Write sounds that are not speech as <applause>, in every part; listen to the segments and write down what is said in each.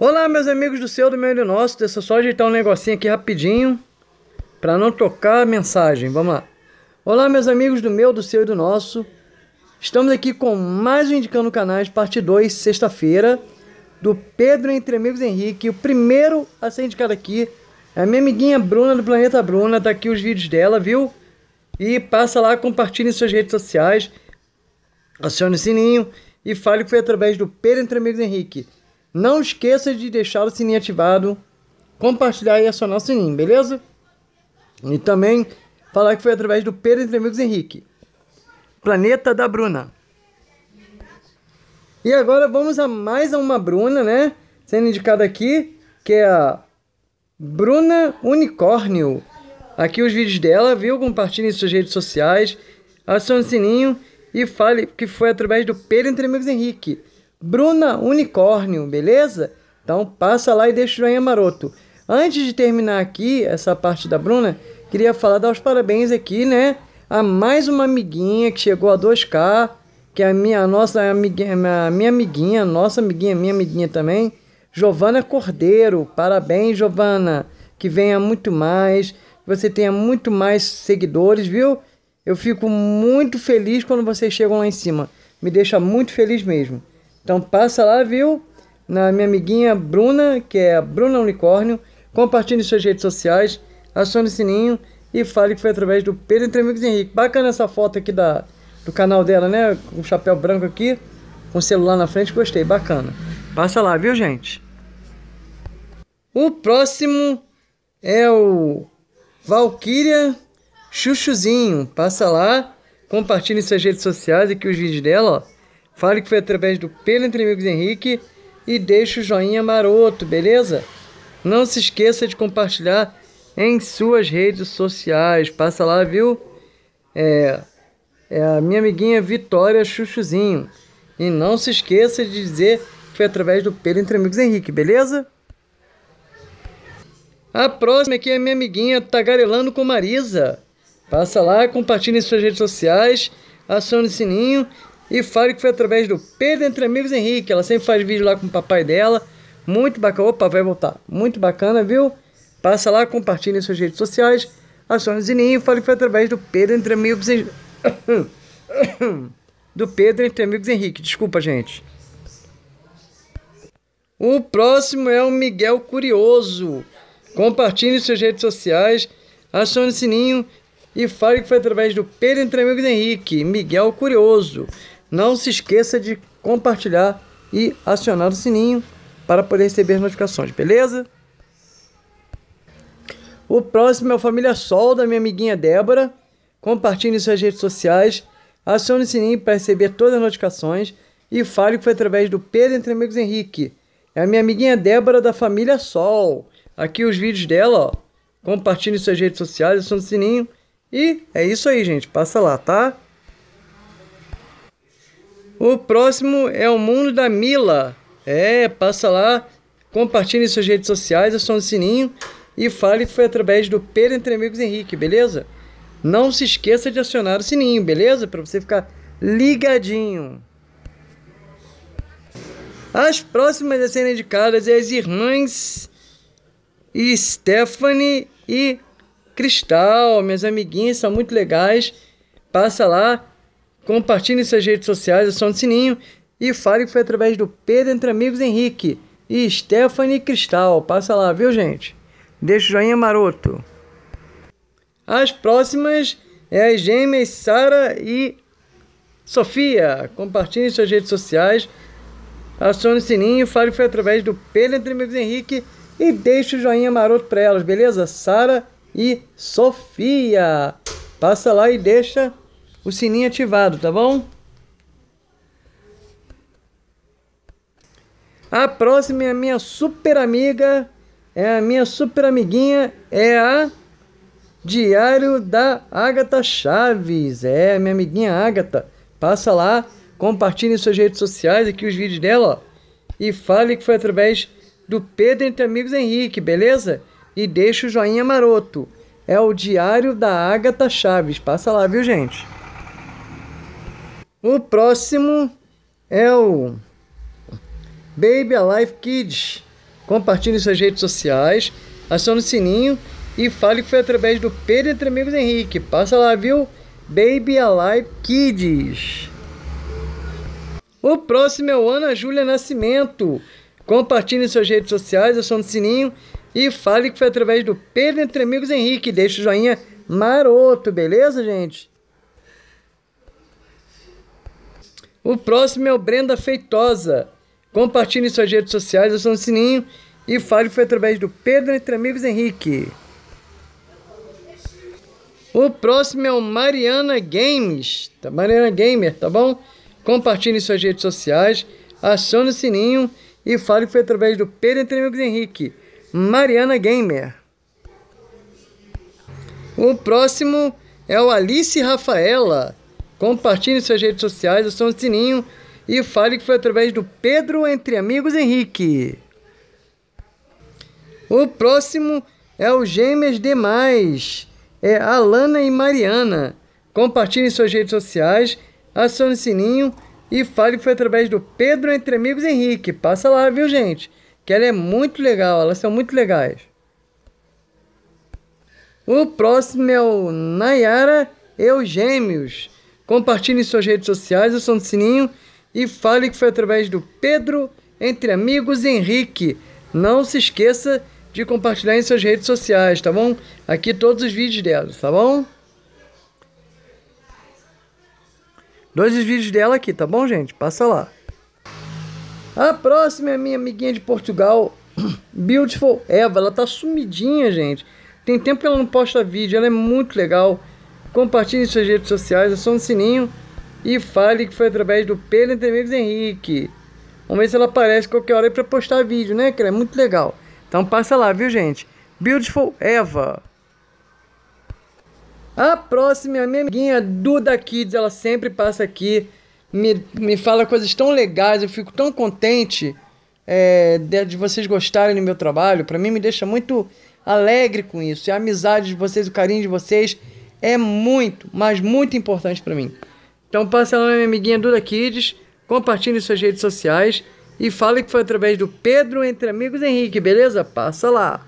Olá, meus amigos do céu, do meu e do nosso. Deixa eu só ajeitar um negocinho aqui rapidinho para não tocar a mensagem. Vamos lá. Olá, meus amigos do meu, do seu e do nosso. Estamos aqui com mais um Indicando Canais, parte 2, sexta-feira, do Pedro Entre Amigos Henrique. O primeiro a ser indicado aqui é a minha amiguinha Bruna do Planeta Bruna. Tá aqui os vídeos dela, viu? E passa lá, compartilhe em suas redes sociais, acione o sininho e fale que foi através do Pedro Entre Amigos Henrique. Não esqueça de deixar o sininho ativado, compartilhar e acionar o sininho, beleza? E também falar que foi através do Pedro Entre Amigos Henrique. Planeta da Bruna. E agora vamos a mais uma Bruna, né? Sendo indicada aqui, que é a Bruna Unicórnio. Aqui os vídeos dela, viu? Compartilhe em suas redes sociais, acione o sininho e fale que foi através do Pedro Entre Amigos Henrique. Bruna Unicórnio, beleza? Então passa lá e deixa o joinha maroto. Antes de terminar aqui essa parte da Bruna, queria falar dar os parabéns aqui, né? A mais uma amiguinha que chegou a 2K, que é a minha a nossa amiguinha, a minha amiguinha, nossa amiguinha, minha amiguinha também, Giovana Cordeiro. Parabéns, Giovana. Que venha muito mais, você tenha muito mais seguidores, viu? Eu fico muito feliz quando vocês chegam lá em cima. Me deixa muito feliz mesmo. Então passa lá, viu? Na minha amiguinha Bruna, que é a Bruna Unicórnio. Compartilhe suas redes sociais, acione o sininho e fale que foi através do Pedro Entre Amigos Henrique. Bacana essa foto aqui da, do canal dela, né? Com o chapéu branco aqui, com o celular na frente, gostei, bacana. Passa lá, viu, gente? O próximo é o Valkyria Chuchuzinho. Passa lá, compartilhe suas redes sociais aqui os vídeos dela, ó. Fale que foi através do Pelo Entre Amigos Henrique e deixe o joinha maroto, beleza? Não se esqueça de compartilhar em suas redes sociais. Passa lá, viu? É, é a minha amiguinha Vitória Chuchuzinho. E não se esqueça de dizer que foi através do Pelo Entre Amigos Henrique, beleza? A próxima aqui é a minha amiguinha Tagarelando com Marisa. Passa lá, compartilhe em suas redes sociais, acione o sininho e fale que foi através do Pedro Entre Amigos Henrique. Ela sempre faz vídeo lá com o papai dela. Muito bacana. Opa, vai voltar. Muito bacana, viu? Passa lá, compartilha em suas redes sociais. Aciona o sininho. Fale que foi através do Pedro Entre Amigos Henrique. <coughs> do Pedro Entre Amigos Henrique. Desculpa, gente. O próximo é o Miguel Curioso. Compartilhe em suas redes sociais. Acione o sininho e fale que foi através do Pedro Entre Amigos Henrique, Miguel Curioso. Não se esqueça de compartilhar e acionar o sininho para poder receber notificações, beleza? O próximo é o Família Sol da minha amiguinha Débora. Compartilhe em suas redes sociais, acione o sininho para receber todas as notificações e fale que foi através do Pedro Entre Amigos Henrique. É a minha amiguinha Débora da Família Sol. Aqui os vídeos dela, ó. Compartilhe em suas redes sociais, acione o sininho. E é isso aí, gente. Passa lá, tá? O próximo é o Mundo da Mila. É, passa lá, compartilhe em suas redes sociais, acione o sininho e fale que foi através do Pedro Entre Amigos Henrique, beleza? Não se esqueça de acionar o sininho, beleza? Para você ficar ligadinho. As próximas a serem indicadas é as irmãs Stephanie e Cristal, minhas amiguinhas, são muito legais. Passa lá, Compartilhe em suas redes sociais, acione o sininho e fale que foi através do Pedro Entre Amigos Henrique e Stephanie Cristal. Passa lá, viu, gente? Deixa o joinha maroto. As próximas é as gêmeas Sara e Sofia. Compartilhe em suas redes sociais, acione o sininho, fale que foi através do Pedro Entre Amigos Henrique e deixa o joinha maroto para elas, beleza? Sara e Sofia. Passa lá e deixa o sininho ativado, tá bom? A próxima é a minha super amiga, é a minha super amiguinha, é a Diário da Agatha Chaves. É, minha amiguinha Agatha. Passa lá, compartilhe em suas redes sociais aqui os vídeos dela, ó. E fale que foi através do Pedro Entre Amigos Henrique, beleza? E deixa o joinha maroto. É o Diário da Agatha Chaves. Passa lá, viu, gente? O próximo é o Baby Alive Kids. Compartilhe suas redes sociais, acione o sininho e fale que foi através do Pedro Entre Amigos Henrique. Passa lá, viu? Baby Alive Kids. O próximo é o Ana Júlia Nascimento. Compartilhe suas redes sociais, acione o sininho e fale que foi através do Pedro Entre Amigos Henrique. Deixa o joinha maroto, beleza, gente? O próximo é o Brenda Feitosa. Compartilhe suas redes sociais, acione o sininho e fale foi através do Pedro Entre Amigos Henrique. O próximo é o Mariana Games, tá? Mariana Gamer, tá bom? Compartilhe suas redes sociais, acione o sininho e fale que foi através do Pedro Entre Amigos Henrique. Mariana Gamer. O próximo é o Alice Rafaela. Compartilhe suas redes sociais, acione o sininho e fale que foi através do Pedro Entre Amigos Henrique. O próximo é o Gêmeas Demais. É Alana e Mariana. Compartilhe suas redes sociais, acione o sininho e fale que foi através do Pedro Entre Amigos Henrique. Passa lá, viu, gente? Que ela é muito legal, elas são muito legais. O próximo é o Nayara e os Gêmeos. Compartilhe em suas redes sociais, o som do sininho e fale que foi através do Pedro Entre Amigos Henrique. Não se esqueça de compartilhar em suas redes sociais, tá bom? Aqui todos os vídeos dela, tá bom? Dois os vídeos dela aqui, tá bom, gente? Passa lá. A próxima é minha amiguinha de Portugal, <clears throat> Beautiful Eva. Ela tá sumidinha, gente. Tem tempo que ela não posta vídeo, ela é muito legal compartilhe suas redes sociais, só um sininho e fale que foi através do Pedro Entremeiros Henrique. Vamos ver se ela aparece qualquer hora para postar vídeo, né, Que É muito legal. Então passa lá, viu, gente? Beautiful Eva. A próxima é a minha amiguinha Duda Kids. Ela sempre passa aqui, me, me fala coisas tão legais. Eu fico tão contente é, de, de, vocês gostarem do meu trabalho. Para mim, me deixa muito alegre com isso. E a amizade de vocês, o carinho de vocês é muito, mas muito importante para mim. Então passa lá na minha amiguinha Duda Kids, compartilhe suas redes sociais e fale que foi através do Pedro Entre Amigos Henrique, beleza? Passa lá.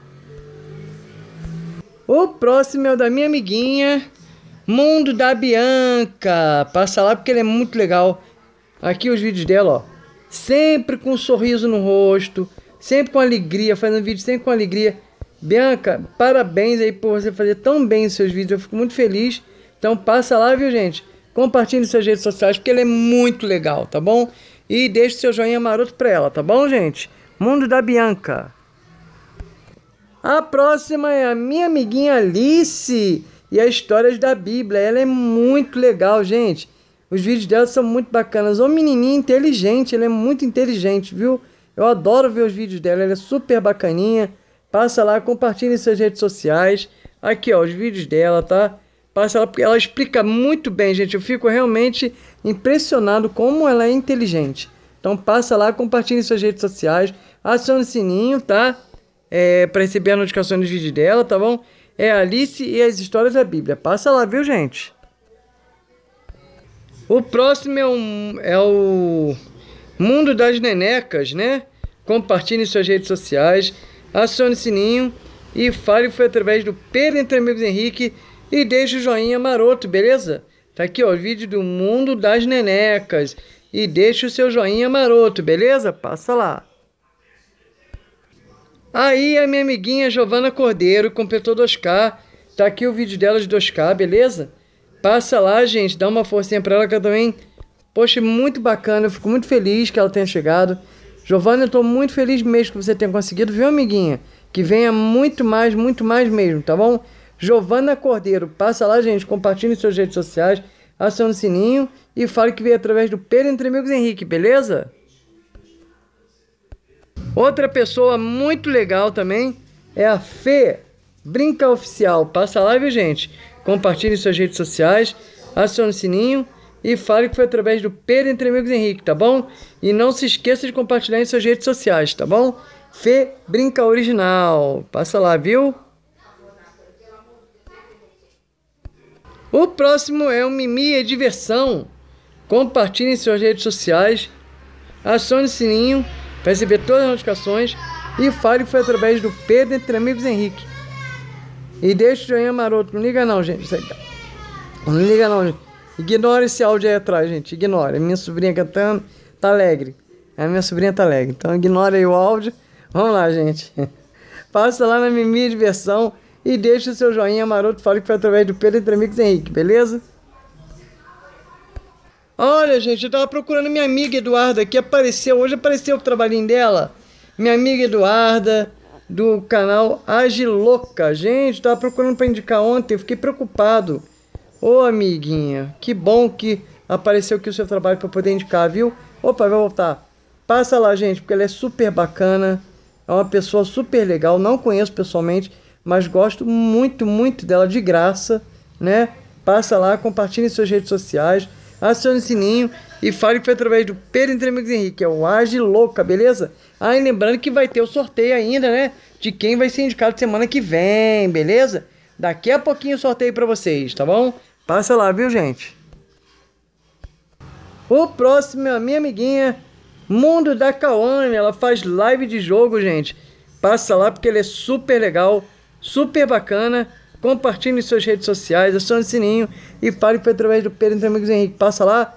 O próximo é o da minha amiguinha Mundo da Bianca. Passa lá porque ele é muito legal. Aqui os vídeos dela, ó. Sempre com um sorriso no rosto, sempre com alegria, fazendo vídeo sempre com alegria. Bianca, parabéns aí por você fazer tão bem os seus vídeos. Eu fico muito feliz. Então passa lá, viu, gente? Compartilhe suas redes sociais, porque ele é muito legal, tá bom? E deixe seu joinha maroto pra ela, tá bom, gente? Mundo da Bianca. A próxima é a minha amiguinha Alice e as histórias da Bíblia. Ela é muito legal, gente. Os vídeos dela são muito bacanas. Uma menininha inteligente, ela é muito inteligente, viu? Eu adoro ver os vídeos dela, ela é super bacaninha. Passa lá, compartilha em suas redes sociais. Aqui, ó, os vídeos dela, tá? Passa lá, porque ela explica muito bem, gente. Eu fico realmente impressionado como ela é inteligente. Então passa lá, compartilha em suas redes sociais, aciona o sininho, tá? É, para receber a notificação dos vídeos dela, tá bom? É Alice e as Histórias da Bíblia. Passa lá, viu, gente? O próximo é, um, é o Mundo das Nenecas, né? Compartilhe em suas redes sociais acione o sininho e fale foi através do Pedro Entre Amigos Henrique e deixe o joinha maroto, beleza? Tá aqui, ó, o vídeo do mundo das nenecas. E deixe o seu joinha maroto, beleza? Passa lá. Aí a minha amiguinha Giovana Cordeiro completou 2K. Tá aqui o vídeo dela de 2K, beleza? Passa lá, gente, dá uma forcinha pra ela que eu também. Poxa, muito bacana, eu fico muito feliz que ela tenha chegado. Giovana, eu estou muito feliz mesmo que você tenha conseguido, viu, amiguinha? Que venha muito mais, muito mais mesmo, tá bom? Giovana Cordeiro, passa lá, gente, compartilhe suas redes sociais, aciona o sininho e fale que veio através do Pedro Entre Amigos Henrique, beleza? Outra pessoa muito legal também é a Fê Brinca Oficial. Passa lá, viu, gente? Compartilhe suas redes sociais, aciona o sininho e fale que foi através do Pedro Entre Amigos Henrique, tá bom? E não se esqueça de compartilhar em suas redes sociais, tá bom? Fê Brinca Original. Passa lá, viu? O próximo é o Mimi é Diversão. Compartilhe em suas redes sociais, acione o sininho para receber todas as notificações e fale que foi através do Pedro Entre Amigos Henrique. E deixa o joinha maroto, não liga não, gente. Tá. Não liga não, gente. Ignora esse áudio aí atrás, gente. Ignora. minha sobrinha cantando. Tá, tá alegre. A minha sobrinha tá alegre. Então ignora aí o áudio. Vamos lá, gente. <laughs> Passa lá na Mimi Diversão e deixa o seu joinha maroto. Fala que foi através do Pedro amigos Henrique, beleza? Olha, gente, eu tava procurando minha amiga Eduarda aqui. Apareceu, hoje apareceu o trabalhinho dela. Minha amiga Eduarda, do canal Age Louca. Gente, tava procurando pra indicar ontem. Fiquei preocupado Ô amiguinha, que bom que apareceu aqui o seu trabalho para poder indicar, viu? Opa, vai voltar. Passa lá, gente, porque ela é super bacana, é uma pessoa super legal, não conheço pessoalmente, mas gosto muito, muito dela de graça, né? Passa lá, compartilhe em suas redes sociais, acione o sininho e fale que foi através do Pedro Entre Amigos Henrique, é o Age Louca, beleza? Ah, e lembrando que vai ter o sorteio ainda, né? De quem vai ser indicado semana que vem, beleza? Daqui a pouquinho sorteio para vocês, tá bom? Passa lá, viu, gente? O próximo é a minha amiguinha Mundo da Kawane. Ela faz live de jogo, gente. Passa lá porque ele é super legal, super bacana. Compartilhe em suas redes sociais, acione o sininho e fale para através do Pedro Entre Amigos Henrique. Passa lá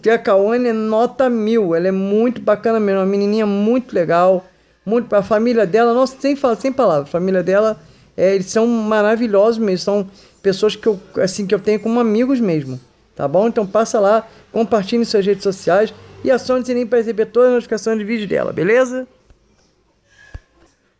que a Kawane é nota mil. Ela é muito bacana mesmo, uma menininha muito legal. Muito, para a família dela, nossa, sem, sem palavras, família dela é, eles são maravilhosos mesmo, são pessoas que eu, assim, que eu tenho como amigos mesmo, tá bom? Então passa lá, compartilhe em suas redes sociais e acione o sininho para receber todas as notificações de vídeo dela, beleza?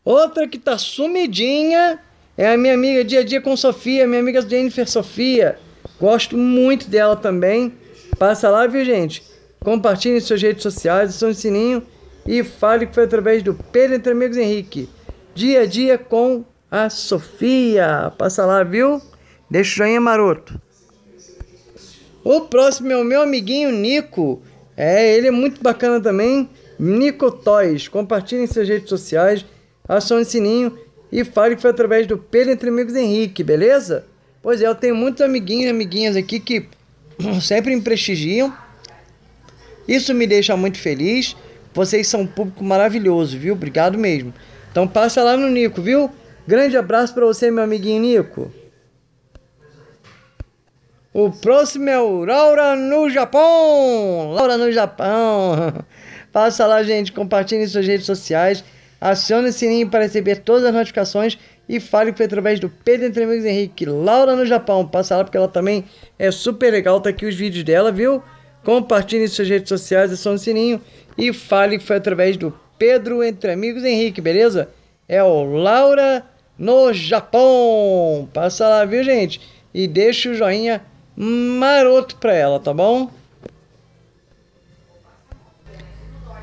Outra que tá sumidinha é a minha amiga Dia a Dia com Sofia, minha amiga Jennifer Sofia. Gosto muito dela também. Passa lá, viu, gente? Compartilhe em suas redes sociais, acione o sininho e fale que foi através do Pedro Entre Amigos Henrique. Dia a Dia com a Sofia, passa lá, viu? Deixa o joinha maroto. O próximo é o meu amiguinho Nico. É, ele é muito bacana também. Nico Toys. Compartilhem suas redes sociais, acione o sininho e fale que foi através do Pedro Entre Amigos Henrique, beleza? Pois é, eu tenho muitos amiguinhos e amiguinhas aqui que <clears throat> sempre me prestigiam. Isso me deixa muito feliz. Vocês são um público maravilhoso, viu? Obrigado mesmo. Então passa lá no Nico, viu? Grande abraço para você, meu amiguinho Nico. O próximo é o Laura no Japão. Laura no Japão. <laughs> Passa lá, gente. Compartilhe suas redes sociais. Acione o sininho para receber todas as notificações e fale que foi através do Pedro Entre Amigos Henrique, Laura no Japão. Passa lá porque ela também é super legal. Tá aqui os vídeos dela, viu? Compartilhe suas redes sociais, acione o sininho e fale que foi através do Pedro Entre Amigos Henrique, beleza? É o Laura no Japão. Passa lá, viu, gente? E deixa o joinha maroto pra ela, tá bom?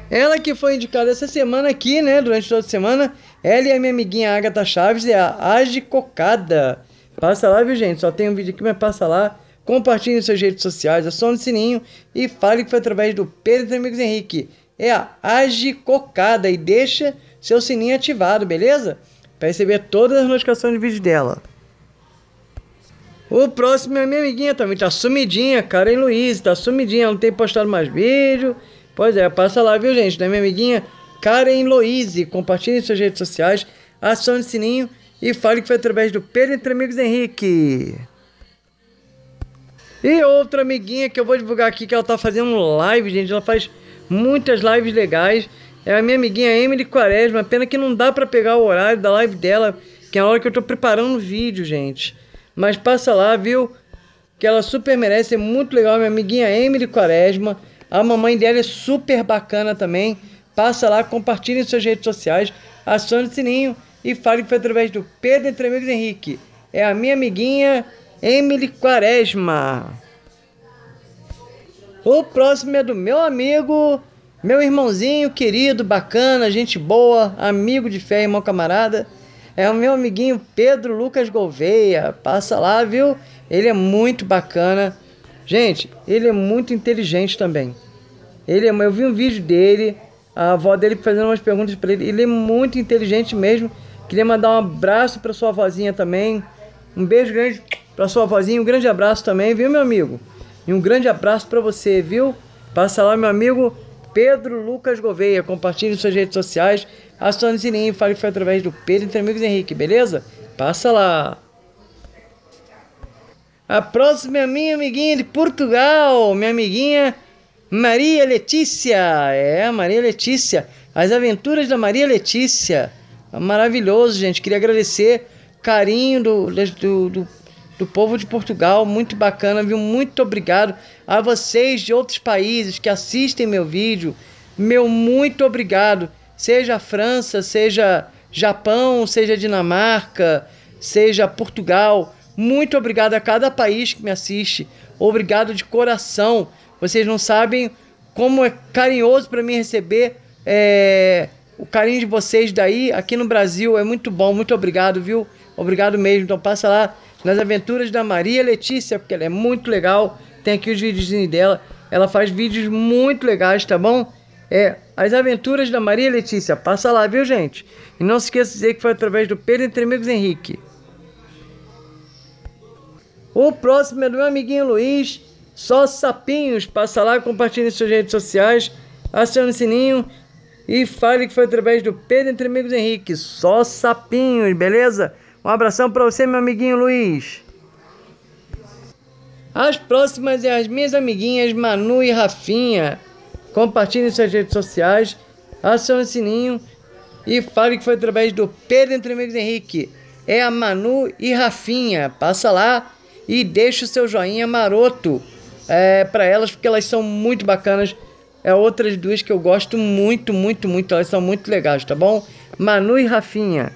Ela que foi indicada essa semana aqui, né? Durante toda a semana. Ela e a minha amiguinha Agatha Chaves é a Age Cocada. Passa lá, viu, gente? Só tem um vídeo aqui, mas passa lá. Compartilhe nas suas redes sociais, acione o sininho e fale que foi através do Pedro dos Amigos Henrique. É a Age Cocada e deixa seu sininho ativado, beleza? para receber todas as notificações de vídeo dela. O próximo é a minha amiguinha também, tá sumidinha, Karen Luiz, tá sumidinha, não tem postado mais vídeo. Pois é, passa lá, viu, gente? Da né, minha amiguinha Karen Luiz, Compartilhe suas redes sociais, acione o sininho e fale que foi através do Pedro Entre Amigos Henrique. E outra amiguinha que eu vou divulgar aqui que ela tá fazendo live, gente. Ela faz muitas lives legais. É a minha amiguinha Emily Quaresma. Pena que não dá para pegar o horário da live dela, que é a hora que eu tô preparando o vídeo, gente. Mas passa lá, viu? Que ela super merece, é muito legal. Minha amiguinha Emily Quaresma. A mamãe dela é super bacana também. Passa lá, compartilhe em suas redes sociais, acione o sininho e fale que foi através do Pedro Entre Amigos Henrique. É a minha amiguinha Emily Quaresma. O próximo é do meu amigo meu irmãozinho querido, bacana, gente boa, amigo de fé, irmão camarada, é o meu amiguinho Pedro Lucas Gouveia. Passa lá, viu? Ele é muito bacana. Gente, ele é muito inteligente também. Ele é, eu vi um vídeo dele, a avó dele fazendo umas perguntas para ele. Ele é muito inteligente mesmo. Queria mandar um abraço para sua avózinha também. Um beijo grande para sua avózinha, um grande abraço também, viu, meu amigo? E um grande abraço para você, viu? Passa lá, meu amigo Pedro Lucas Gouveia. Compartilhe suas redes sociais, acione o sininho, fale que foi através do Pedro Entre Amigos Henrique, beleza? Passa lá! A próxima é a minha amiguinha de Portugal, minha amiguinha Maria Letícia. É, Maria Letícia. As aventuras da Maria Letícia. Maravilhoso, gente. Queria agradecer carinho do, do, do, do povo de Portugal. Muito bacana, viu? Muito obrigado. A vocês de outros países que assistem meu vídeo, meu muito obrigado. Seja França, seja Japão, seja Dinamarca, seja Portugal. Muito obrigado a cada país que me assiste. Obrigado de coração. Vocês não sabem como é carinhoso para mim receber é, o carinho de vocês daí aqui no Brasil. É muito bom. Muito obrigado, viu? Obrigado mesmo. Então passa lá nas aventuras da Maria Letícia, porque ela é muito legal. Tem aqui os videozinhos dela. Ela faz vídeos muito legais, tá bom? É As Aventuras da Maria Letícia. Passa lá, viu, gente? E não se esqueça de dizer que foi através do Pedro Entre Amigos Henrique. O próximo é do meu amiguinho Luiz. Só sapinhos. Passa lá, compartilhe em suas redes sociais. Acione o sininho. E fale que foi através do Pedro Entre Amigos Henrique. Só sapinhos, beleza? Um abração para você, meu amiguinho Luiz. As próximas é as minhas amiguinhas Manu e Rafinha. Compartilhem suas redes sociais, acione o sininho e fale que foi através do Pedro Entre Amigos Henrique. É a Manu e Rafinha. Passa lá e deixa o seu joinha maroto é, para elas, porque elas são muito bacanas. É outras duas que eu gosto muito, muito, muito. Elas são muito legais, tá bom? Manu e Rafinha.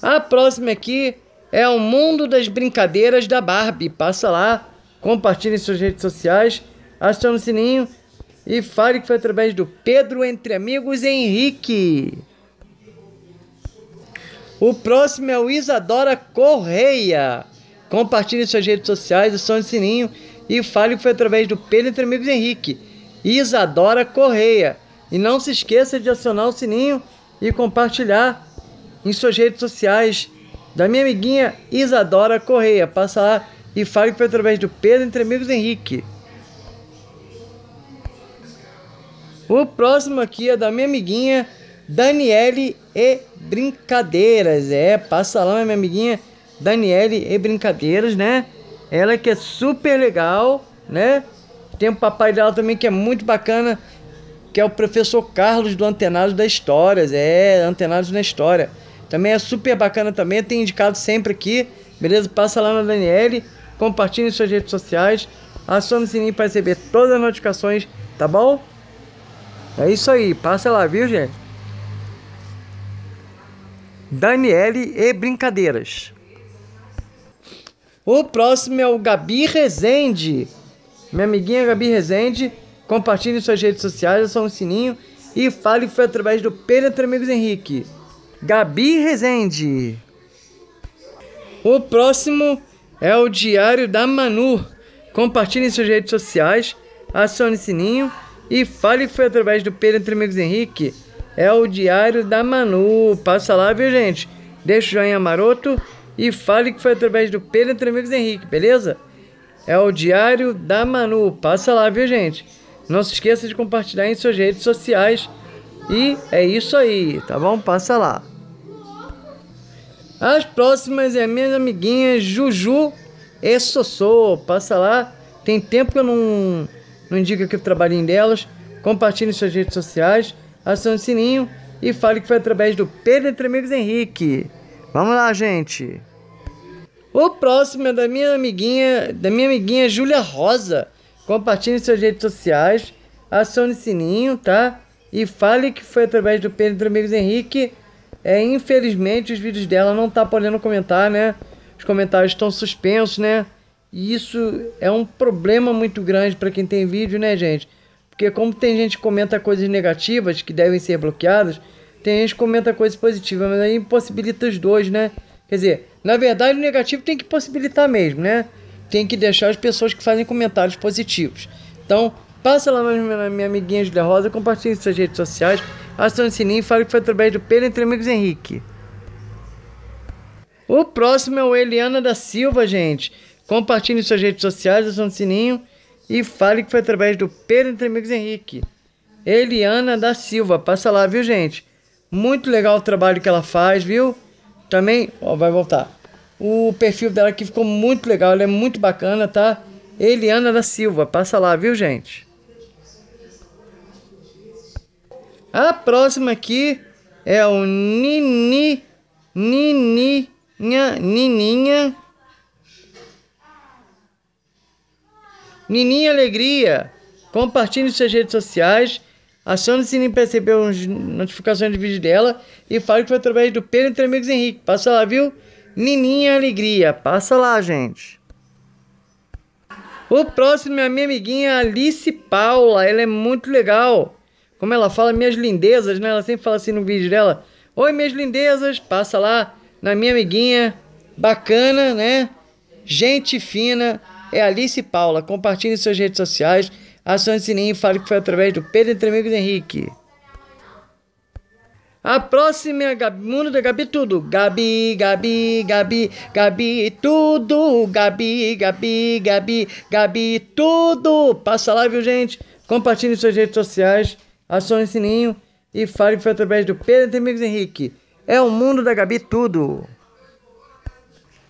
A próxima aqui é o mundo das brincadeiras da Barbie. Passa lá, compartilhe suas redes sociais, acione o sininho e fale que foi através do Pedro Entre Amigos Henrique. O próximo é o Isadora Correia. Compartilhe suas redes sociais, acione o sininho e fale que foi através do Pedro Entre Amigos Henrique. Isadora Correia. E não se esqueça de acionar o sininho e compartilhar em suas redes sociais da minha amiguinha Isadora Correia. Passa lá e fale que através do Pedro Entre Amigos Henrique. O próximo aqui é da minha amiguinha Daniele e Brincadeiras. É, passa lá, minha amiguinha Daniele e Brincadeiras, né? Ela que é super legal, né? Tem o papai dela também que é muito bacana, que é o professor Carlos do Antenados da Histórias. É, Antenados na História. Também é super bacana também, tem indicado sempre aqui. Beleza? Passa lá na Daniele, compartilhe em suas redes sociais, acione o sininho para receber todas as notificações, tá bom? É isso aí, passa lá, viu, gente? Daniele e brincadeiras. O próximo é o Gabi Rezende. Minha amiguinha Gabi Rezende, compartilhe em suas redes sociais, acione o sininho e fale que foi através do Pedro Amigos Henrique. Gabi Rezende. O próximo é o Diário da Manu. Compartilhe em suas redes sociais, acione o sininho e fale que foi através do Pedro Entre Amigos Henrique. É o Diário da Manu. Passa lá, viu, gente? Deixa o joinha maroto e fale que foi através do Pedro Entre Amigos Henrique, beleza? É o Diário da Manu. Passa lá, viu, gente? Não se esqueça de compartilhar em suas redes sociais e é isso aí, tá bom? Passa lá. As próximas é minhas amiguinhas Juju e Sossô. Passa lá. Tem tempo que eu não, não indico aqui o trabalhinho delas. Compartilhe suas redes sociais, acione o sininho e fale que foi através do Pedro Entre Amigos Henrique. Vamos lá, gente. O próximo é da minha amiguinha, da minha amiguinha Júlia Rosa. Compartilhe suas redes sociais, acione o sininho, tá? e fale que foi através do Pedro Amigos Henrique. É, infelizmente os vídeos dela não tá podendo comentar, né? Os comentários estão suspensos, né? E isso é um problema muito grande para quem tem vídeo, né, gente? Porque como tem gente que comenta coisas negativas que devem ser bloqueadas, tem gente que comenta coisas positivas, mas aí impossibilita os dois, né? Quer dizer, na verdade o negativo tem que possibilitar mesmo, né? Tem que deixar as pessoas que fazem comentários positivos. Então, Passa lá na minha amiguinha Julia Rosa, compartilhe em suas redes sociais, aciona o sininho e fale que foi através do Pedro Entre Amigos Henrique. O próximo é o Eliana da Silva, gente. Compartilhe em suas redes sociais, aciona o sininho e fale que foi através do Pedro Entre Amigos Henrique. Eliana da Silva, passa lá, viu, gente? Muito legal o trabalho que ela faz, viu? Também, ó, vai voltar. O perfil dela aqui ficou muito legal, ela é muito bacana, tá? Eliana da Silva, passa lá, viu, gente? A próxima aqui é o Nini, Nininha, Nininha. Nininha Alegria. Compartilhe suas redes sociais. Acione o sininho para receber as notificações de vídeo dela. E fale que foi através do Pedro Entre Amigos Henrique. Passa lá, viu? Nininha Alegria. Passa lá, gente. O próximo é a minha amiguinha Alice Paula. Ela é muito legal. Como ela fala, minhas lindezas, né? Ela sempre fala assim no vídeo dela: Oi, minhas lindezas, passa lá na minha amiguinha, bacana, né? Gente fina, é Alice Paula. Compartilhe em suas redes sociais, acione o sininho e fale que foi através do Pedro Entre Amigos Henrique. A próxima é a Gabi, Mundo da Gabi Tudo. Gabi, Gabi, Gabi, Gabi Tudo. Gabi, Gabi, Gabi, Gabi Tudo. Passa lá, viu, gente? Compartilhe em suas redes sociais acione o sininho e fale para através do Pedro Temigos Henrique. É o mundo da Gabi tudo.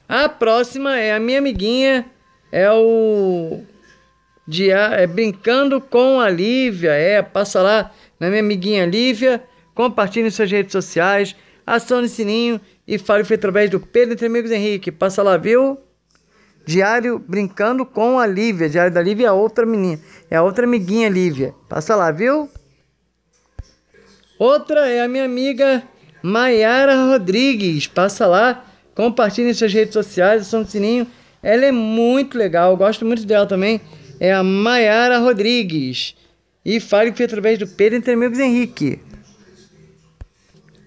A próxima é a minha amiguinha, é o dia é brincando com a Lívia, é, passa lá na minha amiguinha Lívia, compartilhe suas redes sociais, acione o sininho e fale foi através do Pedro Entre Amigos Henrique. Passa lá, viu? Diário brincando com a Lívia, Diário da Lívia é outra menina, é outra amiguinha Lívia. Passa lá, viu? Outra é a minha amiga Maiara Rodrigues. Passa lá, compartilhe em suas redes sociais, aciona o sininho. Ela é muito legal, gosto muito dela também. É a Maiara Rodrigues. E fale que foi através do Pedro Entre Amigos Henrique.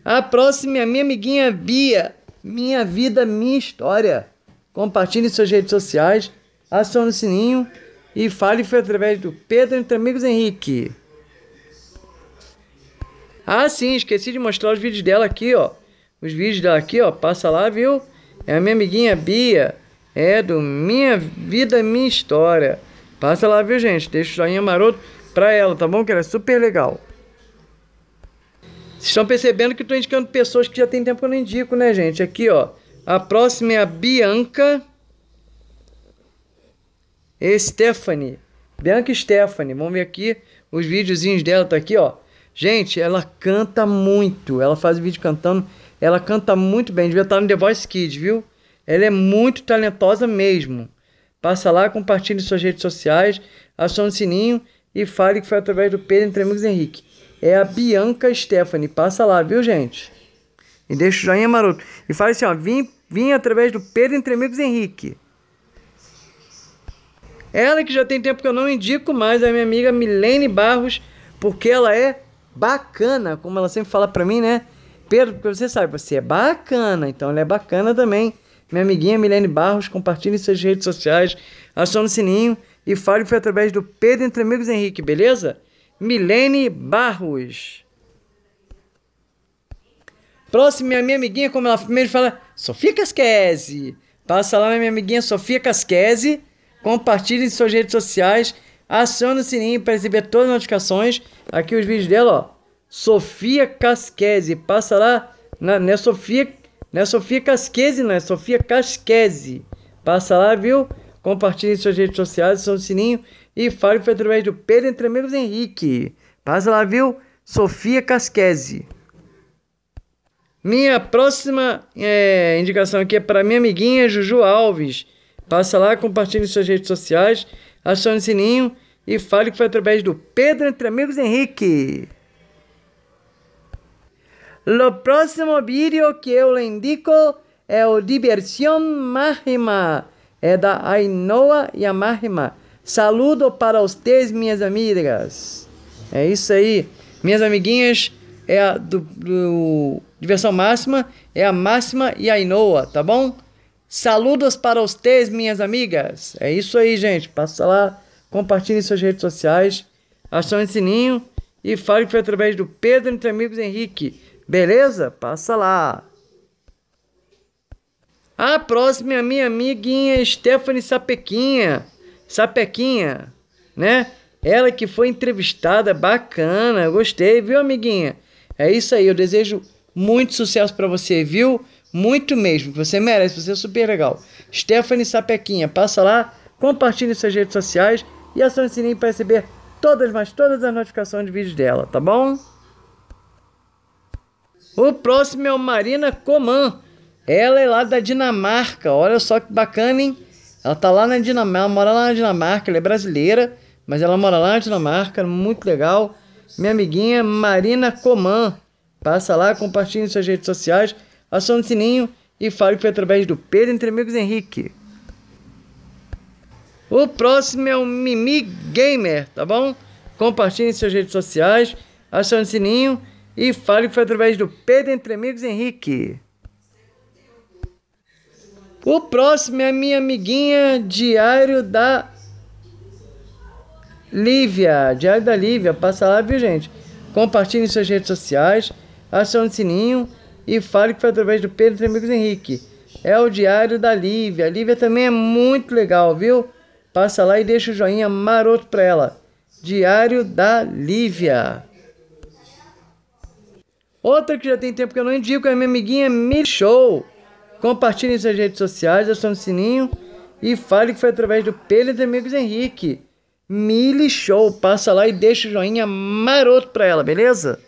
A próxima é a minha amiguinha Bia. Minha vida, minha história. Compartilhe em suas redes sociais, acione o sininho e fale que foi através do Pedro Entre Amigos Henrique. Ah, sim, esqueci de mostrar os vídeos dela aqui, ó. Os vídeos dela aqui, ó. Passa lá, viu? É a minha amiguinha Bia. É do Minha Vida, Minha História. Passa lá, viu, gente? Deixa o joinha maroto pra ela, tá bom? Que era é super legal. Vocês estão percebendo que eu tô indicando pessoas que já tem tempo que eu não indico, né, gente? Aqui, ó. A próxima é a Bianca Stephanie. Bianca Stephanie. Vamos ver aqui os videozinhos dela, tá aqui, ó. Gente, ela canta muito. Ela faz vídeo cantando. Ela canta muito bem. Devia estar no The Voice Kids, viu? Ela é muito talentosa mesmo. Passa lá, compartilhe suas redes sociais, acione o sininho e fale que foi através do Pedro Entre Amigos Henrique. É a Bianca Stephanie. Passa lá, viu, gente? E deixa o joinha maroto. E fala assim, ó. Vim, vim através do Pedro Entre Amigos Henrique. Ela que já tem tempo que eu não indico mais, é a minha amiga Milene Barros, porque ela é bacana, como ela sempre fala para mim, né? Pedro, porque você sabe, você é bacana, então ela é bacana também. Minha amiguinha Milene Barros, compartilhe suas redes sociais, aciona o sininho e fale foi através do Pedro Entre Amigos Henrique, beleza? Milene Barros. Próximo, minha, é minha amiguinha, como ela mesmo fala, Sofia Casquese. Passa lá minha amiguinha Sofia Casquese. Compartilhe suas redes sociais aciona o sininho para receber todas as notificações. Aqui os vídeos dela, ó. Sofia Casquese, passa lá, na, né, Sofia, não é Sofia Casquese, não é Sofia Casquese. Passa lá, viu? Compartilhe suas redes sociais, o sininho e fale foi através do Pedro Entre Menos Henrique. Passa lá, viu? Sofia Casquese. Minha próxima é, indicação aqui é para minha amiguinha Juju Alves. Passa lá, compartilhe suas redes sociais acione o sininho e fale que foi através do Pedro Entre Amigos Henrique. O próximo vídeo que eu lhe indico é o Diversão Máxima. É da Ainoa e a Máxima. Saludo para vocês, minhas amigas. É isso aí. Minhas amiguinhas, é a do, do Diversão Máxima, é a Máxima e a Ainoa, tá bom? Saludos para os três minhas amigas. É isso aí, gente. Passa lá, compartilhe suas redes sociais, acione o sininho e fale que foi através do Pedro Entre Amigos Henrique. Beleza? Passa lá. A próxima é a minha amiguinha Stephanie Sapequinha. Sapequinha, né? Ela que foi entrevistada, bacana, gostei, viu, amiguinha? É isso aí, eu desejo muito sucesso para você, viu? Muito mesmo, você merece, você é super legal. Stephanie Sapequinha, passa lá, compartilhe suas redes sociais e acione o sininho para receber todas, mas todas as notificações de vídeos dela, tá bom? O próximo é o Marina Coman. Ela é lá da Dinamarca. Olha só que bacana, hein? Ela tá lá na Dinamarca, ela mora lá na Dinamarca, ela é brasileira, mas ela mora lá na Dinamarca, muito legal. Minha amiguinha Marina Coman. Passa lá, compartilhe suas redes sociais acione o sininho e fale que foi através do Pedro Entre Amigos Henrique. O próximo é o Mimi Gamer, tá bom? Compartilhe em suas redes sociais, acione o sininho e fale que foi através do Pedro Entre Amigos Henrique. O próximo é a minha amiguinha Diário da Lívia. Diário da Lívia, passa lá, viu, gente? Compartilhe em suas redes sociais, acione o sininho e fale que foi através do Pedro Amigos Henrique. É o diário da Lívia. A Lívia também é muito legal, viu? Passa lá e deixa o joinha maroto para ela. Diário da Lívia. Outra que já tem tempo que eu não indico é minha amiguinha Mil Show. Compartilhe em suas redes sociais, acione o sininho e fale que foi através do Pedro de Amigos Henrique. Mil Show, passa lá e deixa o joinha maroto para ela, beleza?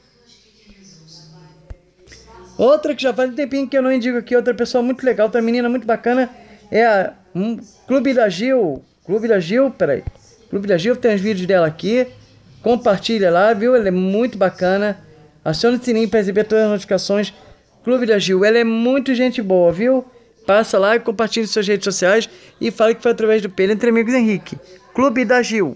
Outra que já faz um tempinho que eu não indico aqui, outra pessoa muito legal, outra menina muito bacana, é a um, Clube da Gil. Clube da Gil, peraí. Clube da Gil tem os vídeos dela aqui. Compartilha lá, viu? Ela é muito bacana. Aciona o sininho para receber todas as notificações. Clube da Gil, ela é muito gente boa, viu? Passa lá e compartilha suas redes sociais e fala que foi através do Pelo Entre Amigos Henrique. Clube da Gil.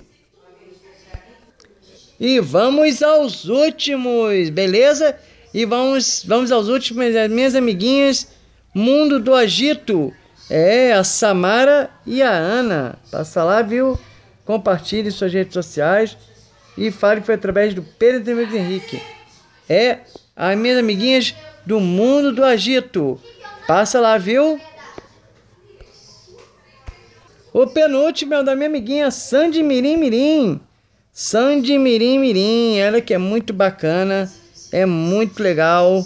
E vamos aos últimos, beleza? E vamos, vamos aos últimos, minhas amiguinhas, Mundo do Agito. É, a Samara e a Ana. Passa lá, viu? Compartilhe suas redes sociais e fale que foi através do Pedro Henrique. É, as minhas amiguinhas do Mundo do Agito. Passa lá, viu? O penúltimo é o da minha amiguinha Sandy Mirim Mirim. Sandy Mirim Mirim, ela que é muito bacana. É muito legal.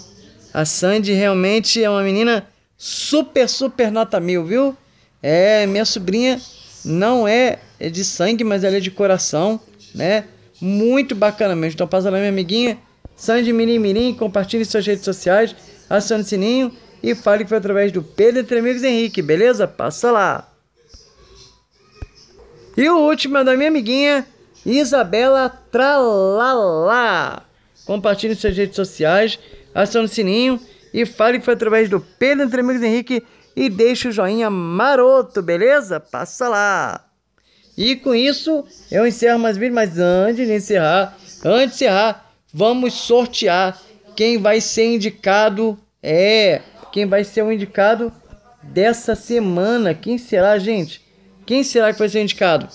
A Sandy realmente é uma menina super, super nota mil, viu? É, minha sobrinha não é, é de sangue, mas ela é de coração, né? Muito bacana mesmo. Então passa lá, minha amiguinha. Sandy Mirim Mirim, compartilhe suas redes sociais, acione o sininho e fale que foi através do Pedro Entre Amigos Henrique, beleza? Passa lá! E o último é da minha amiguinha, Isabela Tralala compartilhe suas redes sociais, acione o sininho e fale que foi através do Pedro Entre Amigos Henrique e deixe o joinha maroto, beleza? Passa lá! E com isso, eu encerro mais vídeo, mas antes de encerrar, antes de encerrar, vamos sortear quem vai ser indicado, é, quem vai ser o indicado dessa semana. Quem será, gente? Quem será que vai ser indicado?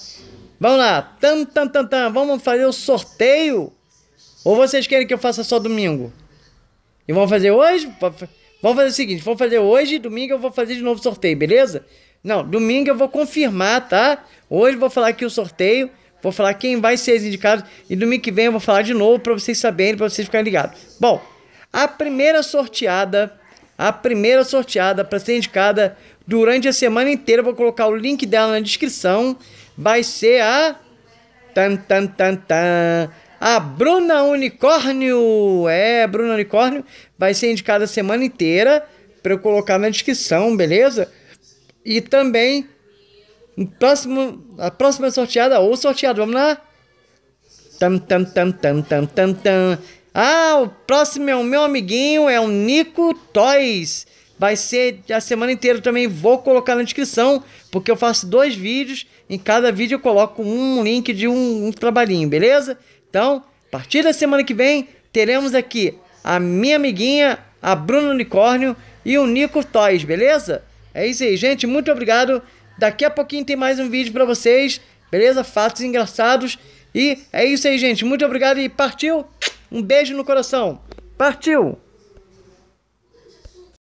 Vamos lá, tam, tam, tam, tam. vamos fazer o sorteio ou vocês querem que eu faça só domingo? E vamos fazer hoje? Vamos fazer o seguinte: vamos fazer hoje, domingo eu vou fazer de novo sorteio, beleza? Não, domingo eu vou confirmar, tá? Hoje vou falar aqui o sorteio, vou falar quem vai ser indicado e domingo que vem eu vou falar de novo para vocês saberem, para vocês ficarem ligados. Bom, a primeira sorteada, a primeira sorteada para ser indicada durante a semana inteira, vou colocar o link dela na descrição, vai ser a tan tan tan tan a Bruna Unicórnio, é, Bruna Unicórnio, vai ser indicada a semana inteira para eu colocar na descrição, beleza? E também, próximo, a próxima sorteada ou sorteado, vamos lá? Tam, tam, tam, tam, tam, tam, tam. Ah, o próximo é o meu amiguinho, é o Nico Toys. Vai ser a semana inteira também. Vou colocar na descrição, porque eu faço dois vídeos. Em cada vídeo eu coloco um link de um, um trabalhinho, beleza? Então, a partir da semana que vem, teremos aqui a minha amiguinha, a Bruna Unicórnio e o Nico Toys, beleza? É isso aí, gente. Muito obrigado. Daqui a pouquinho tem mais um vídeo para vocês, beleza? Fatos engraçados. E é isso aí, gente. Muito obrigado e partiu. Um beijo no coração. Partiu!